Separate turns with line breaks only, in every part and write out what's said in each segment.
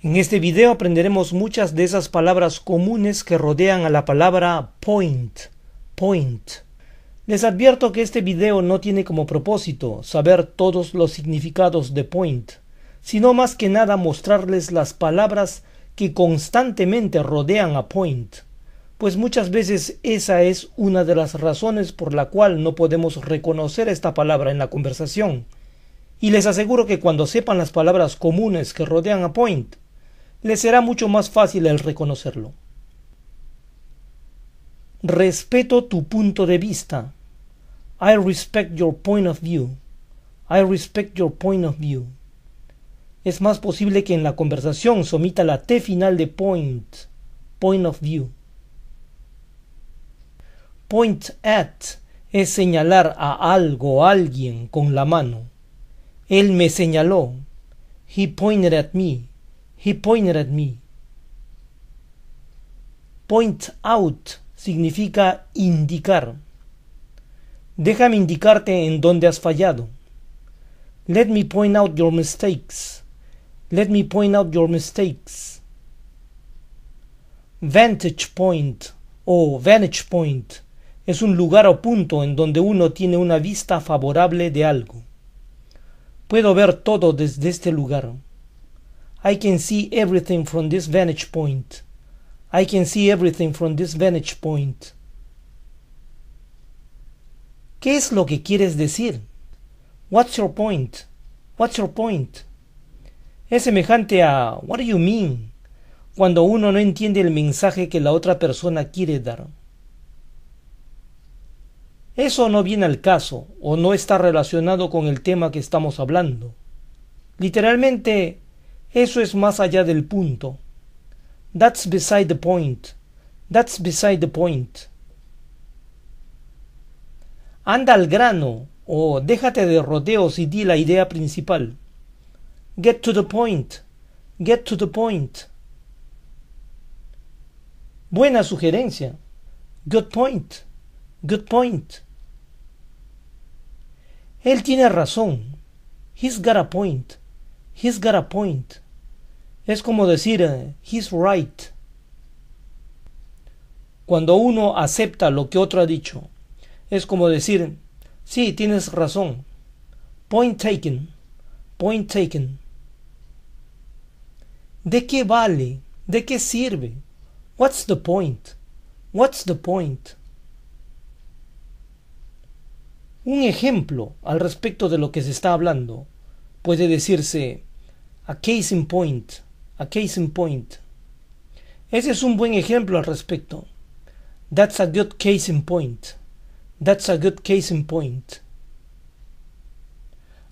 En este video aprenderemos muchas de esas palabras comunes que rodean a la palabra point, point. Les advierto que este video no tiene como propósito saber todos los significados de point, sino más que nada mostrarles las palabras que constantemente rodean a point, pues muchas veces esa es una de las razones por la cual no podemos reconocer esta palabra en la conversación. Y les aseguro que cuando sepan las palabras comunes que rodean a point, le será mucho más fácil el reconocerlo. Respeto tu punto de vista. I respect your point of view. I respect your point of view. Es más posible que en la conversación se omita la T final de point, point of view. Point at es señalar a algo, alguien con la mano. Él me señaló. He pointed at me. He pointed at me. Point out significa indicar. Déjame indicarte en dónde has fallado. Let me point out your mistakes. Let me point out your mistakes. Vantage point o vantage point es un lugar o punto en donde uno tiene una vista favorable de algo. Puedo ver todo desde este lugar. I can see everything from this vantage point. I can see everything from this vantage point. ¿Qué es lo que quieres decir? What's your point? What's your point? Es semejante a What do you mean? cuando uno no entiende el mensaje que la otra persona quiere dar. Eso no viene al caso o no está relacionado con el tema que estamos hablando. Literalmente, eso es más allá del punto. That's beside the point. That's beside the point. Anda al grano o déjate de rodeos y di la idea principal. Get to the point. Get to the point. Buena sugerencia. Good point. Good point. Él tiene razón. He's got a point. He's got a point. Es como decir, eh, he's right. Cuando uno acepta lo que otro ha dicho, es como decir, sí, tienes razón. Point taken. Point taken. ¿De qué vale? ¿De qué sirve? What's the point? What's the point? Un ejemplo al respecto de lo que se está hablando puede decirse a case in point. A case in point. Ese es un buen ejemplo al respecto. That's a good case in point. That's a good case in point.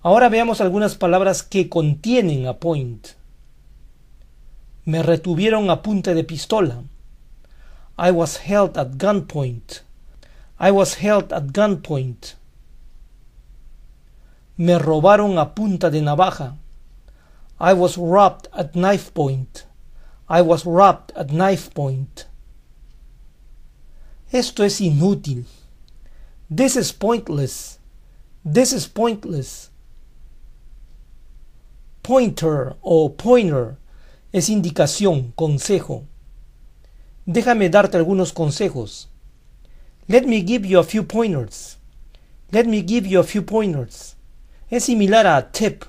Ahora veamos algunas palabras que contienen a point. Me retuvieron a punta de pistola. I was held at gunpoint. I was held at gunpoint. Me robaron a punta de navaja. I was robbed at knife point. I was robbed at knife point. Esto es inútil. This is pointless. This is pointless. Pointer o pointer es indicación, consejo. Déjame darte algunos consejos. Let me give you a few pointers. Let me give you a few pointers. Es similar a tip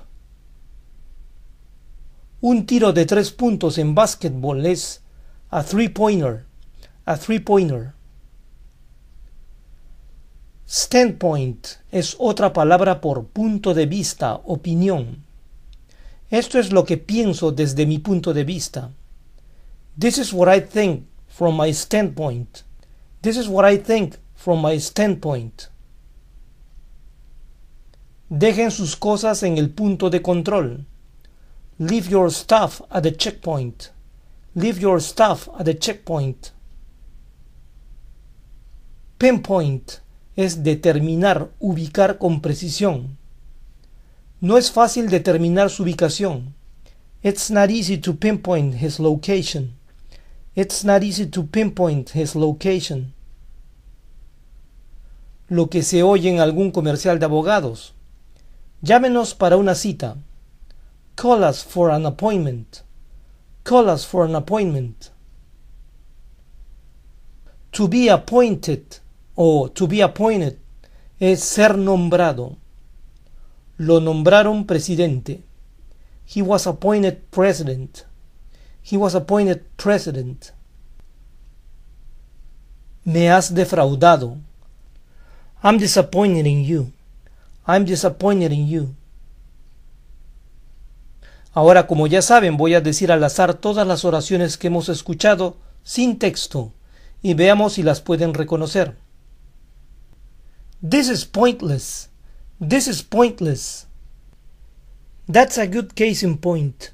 un tiro de tres puntos en básquetbol es a three-pointer. A three-pointer. Standpoint es otra palabra por punto de vista, opinión. Esto es lo que pienso desde mi punto de vista. This is what I think from my standpoint. This is what I think from my standpoint. Dejen sus cosas en el punto de control. Leave your stuff at the checkpoint. Leave your stuff at the checkpoint. Pinpoint es determinar, ubicar con precisión. No es fácil determinar su ubicación. It's not easy to pinpoint his location. It's not easy to pinpoint his location. Lo que se oye en algún comercial de abogados. Llámenos para una cita. Call us for an appointment. Call us for an appointment. To be appointed or to be appointed es ser nombrado. Lo nombraron presidente. He was appointed president. He was appointed president. Me has defraudado. I'm disappointed in you. I'm disappointed in you. Ahora, como ya saben, voy a decir al azar todas las oraciones que hemos escuchado sin texto y veamos si las pueden reconocer. This is pointless. This is pointless. That's a good case in point.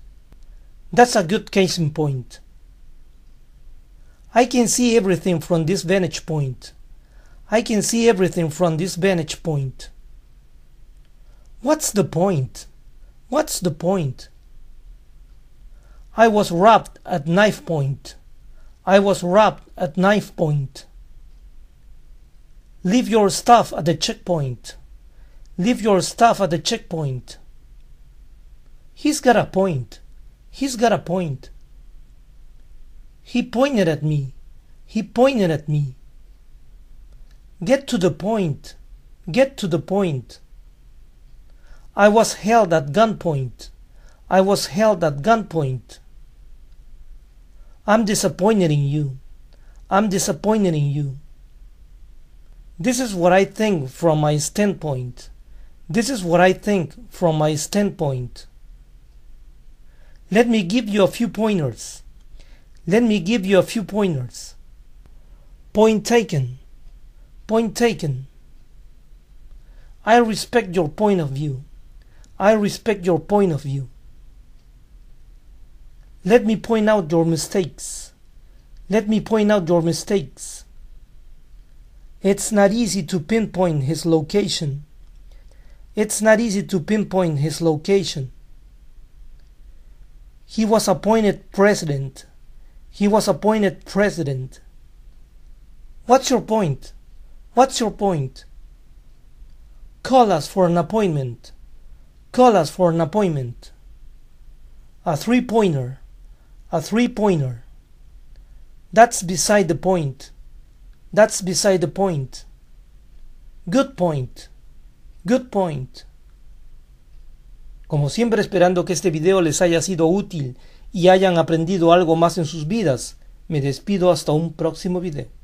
That's a good case in point. I can see everything from this vantage point. I can see everything from this vantage point. What's the point? What's the point? I was robbed at knife point. I was robbed at knife point. Leave your stuff at the checkpoint. Leave your stuff at the checkpoint. He's got a point. He's got a point. He pointed at me. He pointed at me. Get to the point. Get to the point. I was held at gunpoint. I was held at gunpoint. I'm disappointed in you. I'm disappointed in you. This is what I think from my standpoint. This is what I think from my standpoint. Let me give you a few pointers. Let me give you a few pointers. Point taken. Point taken. I respect your point of view. I respect your point of view. Let me point out your mistakes. Let me point out your mistakes. It's not easy to pinpoint his location. It's not easy to pinpoint his location. He was appointed president. He was appointed president. What's your point? What's your point? Call us for an appointment. Call us for an appointment. A three pointer. a three pointer. That's beside the point. That's beside the point. Good point. Good point. Como siempre esperando que este video les haya sido útil y hayan aprendido algo más en sus vidas, me despido hasta un próximo video.